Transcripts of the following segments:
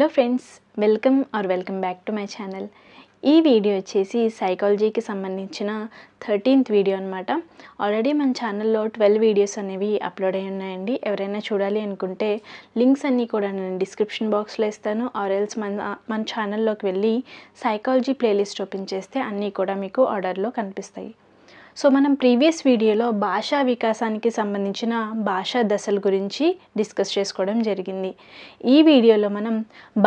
hello friends welcome or welcome back to my channel ఈ video వచ్చేసి సైకాలజీకి సంబంధించిన థర్టీన్త్ వీడియో అనమాట ఆల్రెడీ మన ఛానల్లో ట్వెల్వ్ వీడియోస్ అనేవి అప్లోడ్ అయి ఉన్నాయండి ఎవరైనా చూడాలి అనుకుంటే లింక్స్ అన్నీ కూడా నేను డిస్క్రిప్షన్ బాక్స్లో ఇస్తాను ఆర్ ఎల్స్ మన మన ఛానల్లోకి వెళ్ళి సైకాలజీ ప్లేలిస్ట్ ఓపెన్ చేస్తే అన్నీ కూడా మీకు ఆర్డర్లో కనిపిస్తాయి సో మనం ప్రీవియస్ వీడియోలో భాషా వికాసానికి సంబంధించిన భాషా దశల గురించి డిస్కస్ చేసుకోవడం జరిగింది ఈ వీడియోలో మనం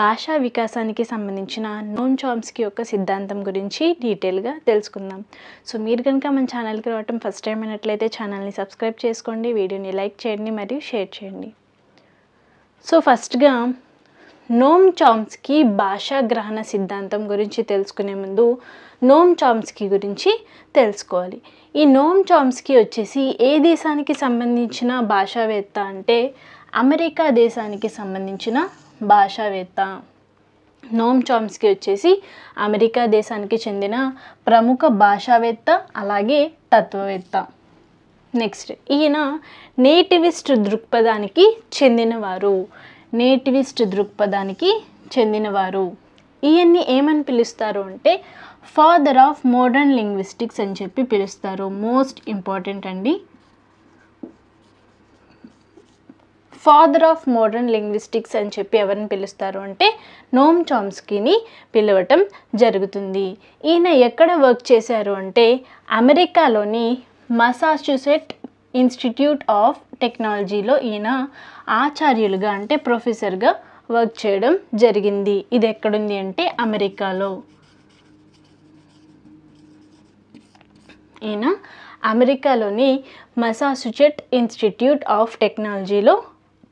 భాషా వికాసానికి సంబంధించిన నోన్ చాంప్స్కి యొక్క సిద్ధాంతం గురించి డీటెయిల్గా తెలుసుకుందాం సో మీరు కనుక మన ఛానల్కి రావటం ఫస్ట్ టైం అయినట్లయితే ఛానల్ని సబ్స్క్రైబ్ చేసుకోండి వీడియోని లైక్ చేయండి మరియు షేర్ చేయండి సో ఫస్ట్గా నోమ్ చాంప్స్కి భాషా గ్రహణ సిద్ధాంతం గురించి తెలుసుకునే ముందు నోమ్ చాంప్స్కి గురించి తెలుసుకోవాలి ఈ నోమ్ చాంస్కి వచ్చేసి ఏ దేశానికి సంబంధించిన భాషావేత్త అంటే అమెరికా దేశానికి సంబంధించిన భాషావేత్త నోమ్ చాంప్స్కి వచ్చేసి అమెరికా దేశానికి చెందిన ప్రముఖ భాషావేత్త అలాగే తత్వవేత్త నెక్స్ట్ ఈయన నేటివిస్ట్ దృక్పథానికి చెందినవారు నేటివిస్ట్ దృక్పథానికి చెందినవారు ఈయన్ని ఏమని పిలుస్తారు అంటే ఫాదర్ ఆఫ్ మోడర్న్ లింగ్విస్టిక్స్ అని చెప్పి పిలుస్తారు మోస్ట్ ఇంపార్టెంట్ అండి ఫాదర్ ఆఫ్ మోడర్న్ లింగ్విస్టిక్స్ అని చెప్పి ఎవరిని పిలుస్తారు అంటే నోమ్ చాంస్కీని పిలవటం జరుగుతుంది ఈయన ఎక్కడ వర్క్ చేశారు అంటే అమెరికాలోని మసాచ్యూసెట్ ఇన్స్టిట్యూట్ ఆఫ్ టెక్నాలజీలో ఈయన ఆచార్యులుగా అంటే ప్రొఫెసర్గా వర్క్ చేయడం జరిగింది ఇది ఎక్కడుంది అంటే అమెరికాలో ఈయన అమెరికాలోని మసాసుచెట్ ఇన్స్టిట్యూట్ ఆఫ్ టెక్నాలజీలో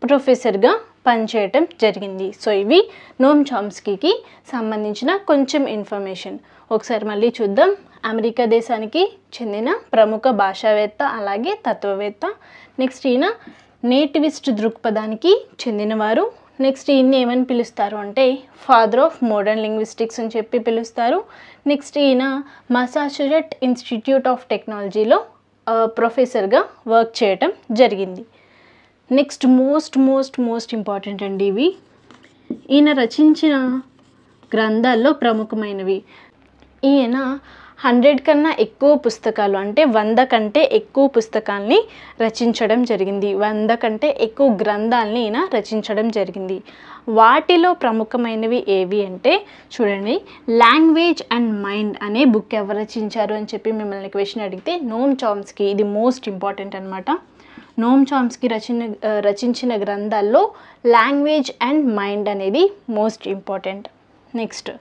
ప్రొఫెసర్గా పనిచేయటం జరిగింది సో ఇవి నోమ్ చాంస్కీకి సంబంధించిన కొంచెం ఇన్ఫర్మేషన్ ఒకసారి మళ్ళీ చూద్దాం అమెరికా దేశానికి చెందిన ప్రముఖ భాషావేత్త అలాగే తత్వవేత్త నెక్స్ట్ ఈయన నేటివిస్ట్ దృక్పథానికి చెందినవారు నెక్స్ట్ ఈయన్ని ఏమని పిలుస్తారు అంటే ఫాదర్ ఆఫ్ మోడర్న్ లింగ్విస్టిక్స్ అని చెప్పి పిలుస్తారు నెక్స్ట్ ఈయన మసాచురెట్ ఇన్స్టిట్యూట్ ఆఫ్ టెక్నాలజీలో ప్రొఫెసర్గా వర్క్ చేయటం జరిగింది next most most most important అండి ఇవి ఈయన రచించిన గ్రంథాల్లో ప్రముఖమైనవి ఈయన హండ్రెడ్ కన్నా ఎక్కువ పుస్తకాలు అంటే వంద కంటే ఎక్కువ పుస్తకాల్ని రచించడం జరిగింది వంద కంటే ఎక్కువ గ్రంథాలని ఈయన రచించడం జరిగింది వాటిలో ప్రముఖమైనవి ఏవి అంటే చూడండి లాంగ్వేజ్ అండ్ మైండ్ అనే బుక్ ఎవరు రచించారు అని చెప్పి మిమ్మల్ని క్వశ్చన్ అడిగితే నోమ్ చామ్స్కి ఇది మోస్ట్ ఇంపార్టెంట్ అనమాట నోమ్ చామ్స్కి రచన రచించిన గ్రంథాల్లో లాంగ్వేజ్ అండ్ మైండ్ అనేది most important next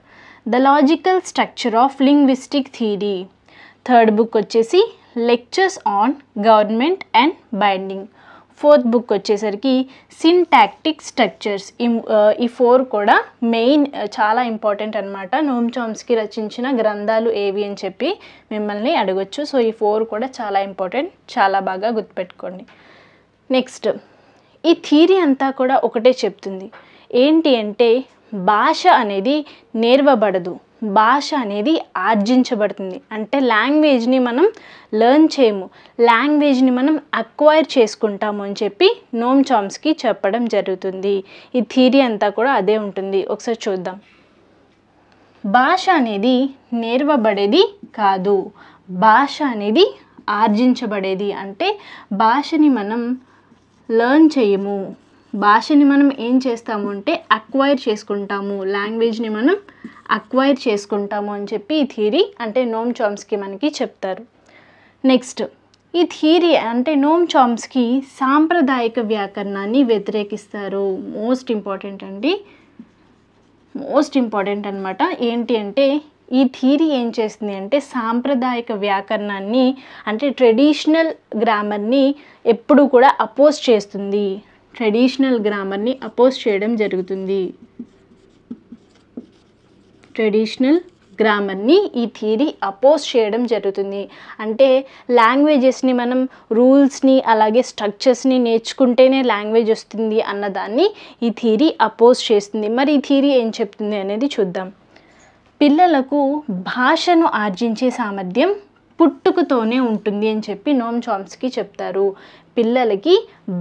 the logical structure of linguistic theory third book వచ్చేసి lectures on government and binding fourth book వచ్చేసరికి సింటాక్టిక్ స్ట్రక్చర్స్ ఈ ఫోర్ కూడా మెయిన్ చాలా ఇంపార్టెంట్ అనమాట నోమ్ చోమ్స్కి రచించిన గ్రంథాలు ఏవి అని చెప్పి మిమ్మల్ని అడగొచ్చు సో ఈ ఫోర్ కూడా చాలా ఇంపార్టెంట్ చాలా బాగా గుర్తుపెట్టుకోండి నెక్స్ట్ ఈ థీరీ అంతా కూడా ఒకటే చెప్తుంది ఏంటి అంటే భాష అనేది నేర్వబడదు భాష అనేది ఆర్జించబడుతుంది అంటే లాంగ్వేజ్ని మనం లెర్న్ చేయము లాంగ్వేజ్ని మనం అక్వైర్ చేసుకుంటాము అని చెప్పి నోమ్ చామ్స్కి చెప్పడం జరుగుతుంది ఈ థీరీ అంతా కూడా అదే ఉంటుంది ఒకసారి చూద్దాం భాష అనేది నేర్వబడేది కాదు భాష అనేది ఆర్జించబడేది అంటే భాషని మనం లెర్న్ చేయము భాషని మనం ఏం చేస్తాము అంటే అక్వైర్ చేసుకుంటాము లాంగ్వేజ్ని మనం అక్వైర్ చేసుకుంటాము అని చెప్పి ఈ థియరీ అంటే నోమ్ చామ్స్కి మనకి చెప్తారు నెక్స్ట్ ఈ థియరీ అంటే నోమ్ చామ్స్కి సాంప్రదాయక వ్యాకరణాన్ని వ్యతిరేకిస్తారు మోస్ట్ ఇంపార్టెంట్ అండి మోస్ట్ ఇంపార్టెంట్ అనమాట ఏంటి అంటే ఈ థియరీ ఏం చేస్తుంది అంటే సాంప్రదాయక వ్యాకరణాన్ని అంటే ట్రెడిషనల్ గ్రామర్ని ఎప్పుడు కూడా అపోజ్ చేస్తుంది ట్రెడిషనల్ గ్రామర్ని అపోజ్ చేయడం జరుగుతుంది ట్రెడిషనల్ గ్రామర్ని ఈ థియరీ అపోజ్ చేయడం జరుగుతుంది అంటే లాంగ్వేజెస్ని మనం రూల్స్ని అలాగే స్ట్రక్చర్స్ని నేర్చుకుంటేనే లాంగ్వేజ్ వస్తుంది అన్నదాన్ని ఈ థియరీ అపోజ్ చేస్తుంది మరి ఈ థియరీ ఏం చెప్తుంది అనేది చూద్దాం పిల్లలకు భాషను ఆర్జించే సామర్థ్యం పుట్టుకతోనే ఉంటుంది అని చెప్పి నోమ్ చాంప్స్కి చెప్తారు పిల్లలకి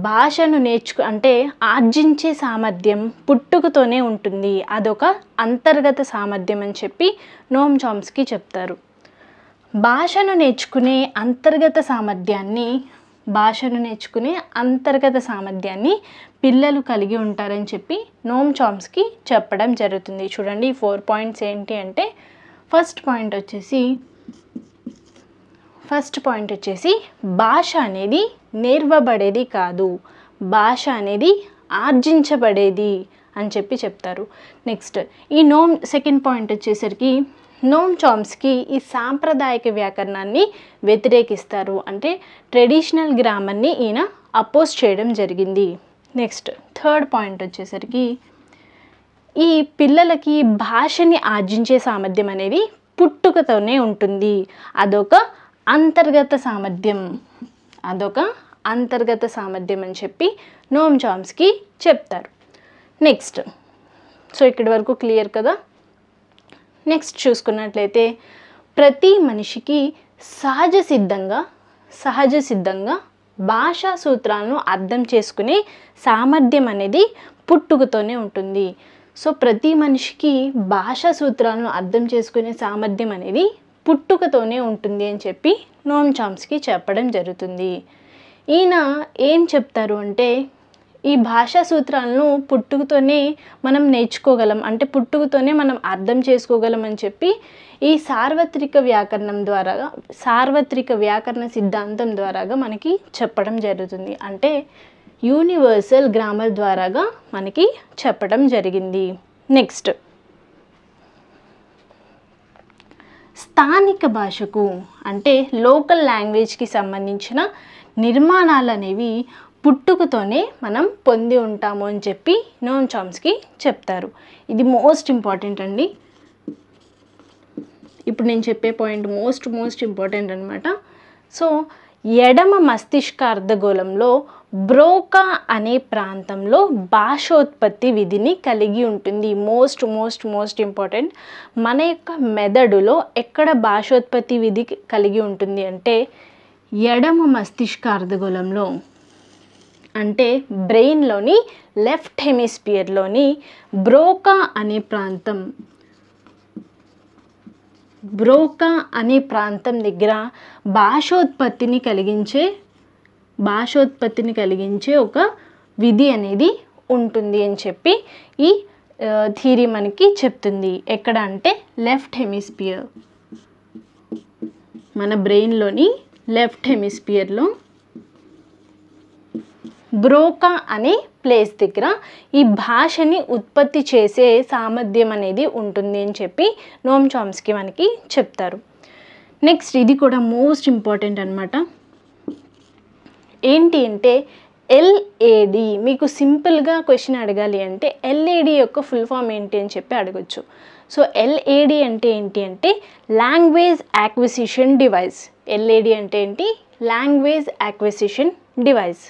భాషను నేర్చుకు అంటే ఆర్జించే సామర్థ్యం పుట్టుకతోనే ఉంటుంది అదొక అంతర్గత సామర్థ్యం అని చెప్పి నోమ్ చాంప్స్కి చెప్తారు భాషను నేర్చుకునే అంతర్గత సామర్థ్యాన్ని భాషను నేర్చుకునే అంతర్గత సామర్థ్యాన్ని పిల్లలు కలిగి ఉంటారని చెప్పి నోమ్ చాంప్స్కి చెప్పడం జరుగుతుంది చూడండి ఫోర్ పాయింట్స్ ఏంటి అంటే ఫస్ట్ పాయింట్ వచ్చేసి ఫస్ట్ పాయింట్ వచ్చేసి భాష అనేది నేర్వబడేది కాదు భాష అనేది ఆర్జించబడేది అని చెప్పి చెప్తారు నెక్స్ట్ ఈ నోమ్ సెకండ్ పాయింట్ వచ్చేసరికి నోమ్ చామ్స్కి ఈ సాంప్రదాయక వ్యాకరణాన్ని వ్యతిరేకిస్తారు అంటే ట్రెడిషనల్ గ్రామర్ని ఈయన అపోజ్ చేయడం జరిగింది నెక్స్ట్ థర్డ్ పాయింట్ వచ్చేసరికి ఈ పిల్లలకి భాషని ఆర్జించే సామర్థ్యం అనేది పుట్టుకతోనే ఉంటుంది అదొక అంతర్గత సామర్థ్యం అదొక అంతర్గత సామర్థ్యం అని చెప్పి నోమ్ చామ్స్కి చెప్తారు నెక్స్ట్ సో ఇక్కడి వరకు క్లియర్ కదా నెక్స్ట్ చూసుకున్నట్లయితే ప్రతి మనిషికి సహజ సిద్ధంగా సహజ సిద్ధంగా భాషా సూత్రాలను అర్థం చేసుకునే సామర్థ్యం అనేది పుట్టుకతోనే ఉంటుంది సో ప్రతి మనిషికి భాషా సూత్రాలను అర్థం చేసుకునే సామర్థ్యం అనేది పుట్టుకతోనే ఉంటుంది అని చెప్పి నోమ్ చామ్స్కి చెప్పడం జరుగుతుంది ఈయన ఏం చెప్తారు అంటే ఈ భాషా సూత్రాలను పుట్టుకతోనే మనం నేర్చుకోగలం అంటే పుట్టుకతోనే మనం అర్థం చేసుకోగలం అని చెప్పి ఈ సార్వత్రిక వ్యాకరణం ద్వారా సార్వత్రిక వ్యాకరణ సిద్ధాంతం ద్వారాగా మనకి చెప్పడం జరుగుతుంది అంటే యూనివర్సల్ గ్రామర్ ద్వారాగా మనకి చెప్పడం జరిగింది నెక్స్ట్ స్థానిక భాషకు అంటే లోకల్ లాంగ్వేజ్కి సంబంధించిన నిర్మాణాలు అనేవి పుట్టుకతోనే మనం పొంది ఉంటాము అని చెప్పి నోన్ చామ్స్కి చెప్తారు ఇది మోస్ట్ ఇంపార్టెంట్ అండి ఇప్పుడు నేను చెప్పే పాయింట్ మోస్ట్ మోస్ట్ ఇంపార్టెంట్ అనమాట సో ఎడమ మస్తిష్క అర్ధగోళంలో బ్రోకా అనే ప్రాంతంలో భాషోత్పత్తి విధిని కలిగి ఉంటుంది మోస్ట్ మోస్ట్ మోస్ట్ ఇంపార్టెంట్ మన యొక్క మెదడులో ఎక్కడ భాషోత్పత్తి విధి కలిగి ఉంటుంది అంటే ఎడమ మస్తిష్క అర్ధగోళంలో అంటే బ్రెయిన్లోని లెఫ్ట్ హెమిస్పియర్లోని బ్రోకా అనే ప్రాంతం బ్రోకా అనే ప్రాంతం దగ్గర భాషోత్పత్తిని కలిగించే భాషోత్పత్తిని కలిగించే ఒక విధి అనేది ఉంటుంది అని చెప్పి ఈ థీరీ మనకి చెప్తుంది ఎక్కడ అంటే లెఫ్ట్ హెమిస్పియర్ మన బ్రెయిన్లోని లెఫ్ట్ హెమిస్పియర్లో బ్రోకా అనే ప్లేస్ దగ్గర ఈ భాషని ఉత్పత్తి చేసే సామర్థ్యం అనేది ఉంటుంది అని చెప్పి నోమ్ చామ్స్కి మనకి చెప్తారు నెక్స్ట్ ఇది కూడా మోస్ట్ ఇంపార్టెంట్ అనమాట ఏంటి అంటే ఎల్ఏడి మీకు సింపుల్గా క్వశ్చన్ అడగాలి అంటే ఎల్ఏడి యొక్క ఫుల్ ఫామ్ ఏంటి అని చెప్పి అడగచ్చు సో ఎల్ఏడి అంటే ఏంటి అంటే లాంగ్వేజ్ యాక్విసిషన్ డివైస్ ఎల్ఏడి అంటే ఏంటి లాంగ్వేజ్ యాక్విసిషన్ డివైస్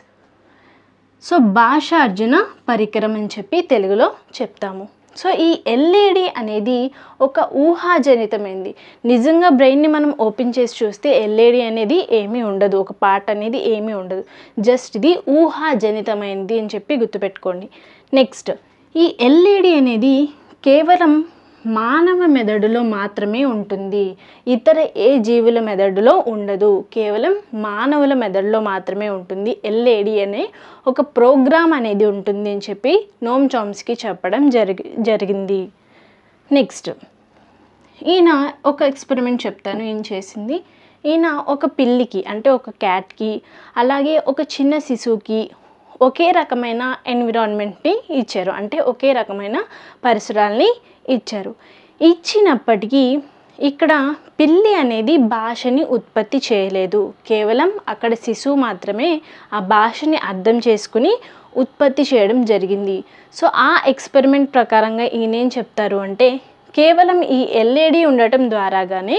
సో భాష అర్జున పరికరం అని చెప్పి తెలుగులో చెప్తాము సో ఈ ఎల్ఈడి అనేది ఒక ఊహాజనితమైంది నిజంగా బ్రెయిన్ని మనం ఓపెన్ చేసి చూస్తే ఎల్ఈడి అనేది ఏమీ ఉండదు ఒక పార్ట్ అనేది ఏమీ ఉండదు జస్ట్ ఇది ఊహాజనితమైంది అని చెప్పి గుర్తుపెట్టుకోండి నెక్స్ట్ ఈ ఎల్ఈడి అనేది కేవలం మానవ మెదడులో మాత్రమే ఉంటుంది ఇతర ఏ జీవుల మెదడులో ఉండదు కేవలం మానవుల మెదడులో మాత్రమే ఉంటుంది ఎల్ఏడి అనే ఒక ప్రోగ్రామ్ అనేది ఉంటుంది అని చెప్పి నోమ్ చామ్స్కి చెప్పడం జరిగి జరిగింది నెక్స్ట్ ఈయన ఒక ఎక్స్పెరిమెంట్ చెప్తాను ఏం చేసింది ఈయన ఒక పిల్లికి అంటే ఒక క్యాట్కి అలాగే ఒక చిన్న శిశువుకి ఒకే రకమైన ఎన్విరాన్మెంట్ని ఇచ్చారు అంటే ఒకే రకమైన పరిసరాల్ని ఇచ్చారు ఇచ్చినప్పటికీ ఇక్కడ పిల్లి అనేది భాషని ఉత్పత్తి చేయలేదు కేవలం అక్కడ శిశువు మాత్రమే ఆ భాషని అర్థం చేసుకుని ఉత్పత్తి చేయడం జరిగింది సో ఆ ఎక్స్పెరిమెంట్ ప్రకారంగా ఈయన ఏం చెప్తారు అంటే కేవలం ఈ ఎల్ఏడి ఉండటం ద్వారాగానే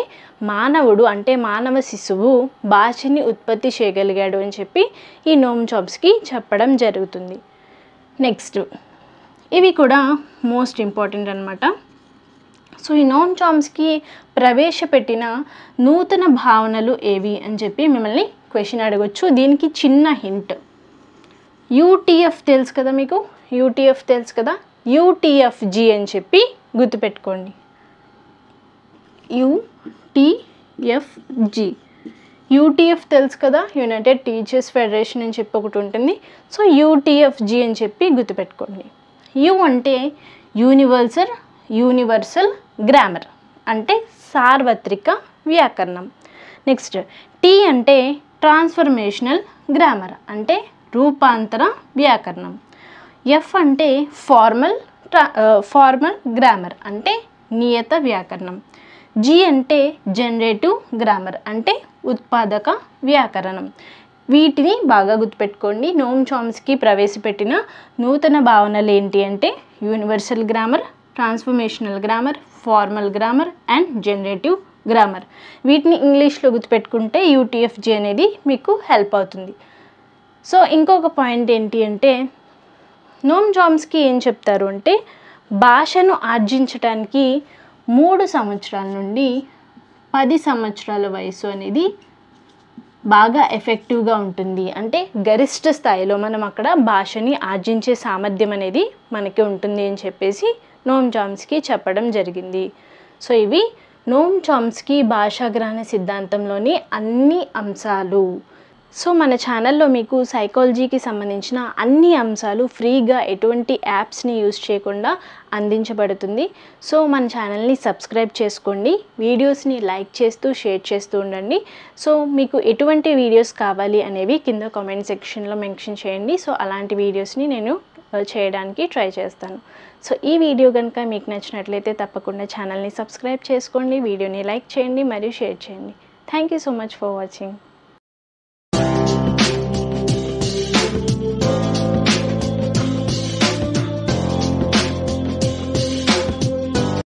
మానవుడు అంటే మానవ శిశువు భాషని ఉత్పత్తి చేయగలిగాడు అని చెప్పి ఈ నోమ్ చాప్స్కి చెప్పడం జరుగుతుంది నెక్స్ట్ ఇవి కూడా మోస్ట్ ఇంపార్టెంట్ అనమాట సో ఈ నోమ్ చామ్స్కి ప్రవేశపెట్టిన నూతన భావనలు ఏవి అని చెప్పి మిమ్మల్ని క్వశ్చన్ అడగొచ్చు దీనికి చిన్న హింట్ యూటీఎఫ్ తెలుసు కదా మీకు యూటీఎఫ్ తెలుసు కదా యూటీఎఫ్జీ అని చెప్పి గుర్తుపెట్టుకోండి యూటీఎఫ్జి యూటీఎఫ్ తెలుసు కదా యునైటెడ్ టీచర్స్ ఫెడరేషన్ అని చెప్పి ఒకటి ఉంటుంది సో యూటీఎఫ్జి అని చెప్పి గుర్తుపెట్టుకోండి యు అంటే యూనివర్సల్ యూనివర్సల్ గ్రామర్ అంటే సార్వత్రిక వ్యాకరణం నెక్స్ట్ టీ అంటే ట్రాన్స్ఫర్మేషనల్ గ్రామర్ అంటే రూపాంతర వ్యాకరణం ఎఫ్ అంటే ఫార్మల్ ఫార్మల్ గ్రామర్ అంటే నియత వ్యాకరణం జీ అంటే జనరేటివ్ గ్రామర్ అంటే ఉత్పాదక వ్యాకరణం వీటిని బాగా గుర్తుపెట్టుకోండి నోమ్ చామ్స్కి ప్రవేశపెట్టిన నూతన భావనలు ఏంటి అంటే universal grammar transformational grammar formal grammar and generative grammar వీటిని ఇంగ్లీష్లో గుర్తుపెట్టుకుంటే యూటీఎఫ్జీ అనేది మీకు హెల్ప్ అవుతుంది సో ఇంకొక పాయింట్ ఏంటి అంటే నోమ్ జామ్స్కి ఏం చెప్తారు అంటే భాషను ఆర్జించటానికి మూడు సంవత్సరాల నుండి పది సంవత్సరాల వయసు అనేది బాగా ఎఫెక్టివ్గా ఉంటుంది అంటే గరిష్ట స్థాయిలో మనం అక్కడ భాషని ఆర్జించే సామర్థ్యం అనేది మనకి ఉంటుంది అని చెప్పేసి నోమ్ జామ్స్కి చెప్పడం జరిగింది సో ఇవి నోమ్ చామ్స్కీ భాషాగ్రహణ సిద్ధాంతంలోని అన్ని అంశాలు సో మన ఛానల్లో మీకు సైకాలజీకి సంబంధించిన అన్ని అంశాలు ఫ్రీగా ఎటువంటి యాప్స్ని యూజ్ చేయకుండా అందించబడుతుంది సో మన ఛానల్ని సబ్స్క్రైబ్ చేసుకోండి వీడియోస్ని లైక్ చేస్తూ షేర్ చేస్తూ ఉండండి సో మీకు ఎటువంటి వీడియోస్ కావాలి అనేవి కింద కామెంట్ సెక్షన్లో మెన్షన్ చేయండి సో అలాంటి వీడియోస్ని నేను చేయడానికి ట్రై చేస్తాను సో ఈ వీడియో కనుక మీకు నచ్చినట్లయితే తప్పకుండా ఛానల్ని సబ్స్క్రైబ్ చేసుకోండి వీడియోని లైక్ చేయండి మరియు షేర్ చేయండి thank you so much for watching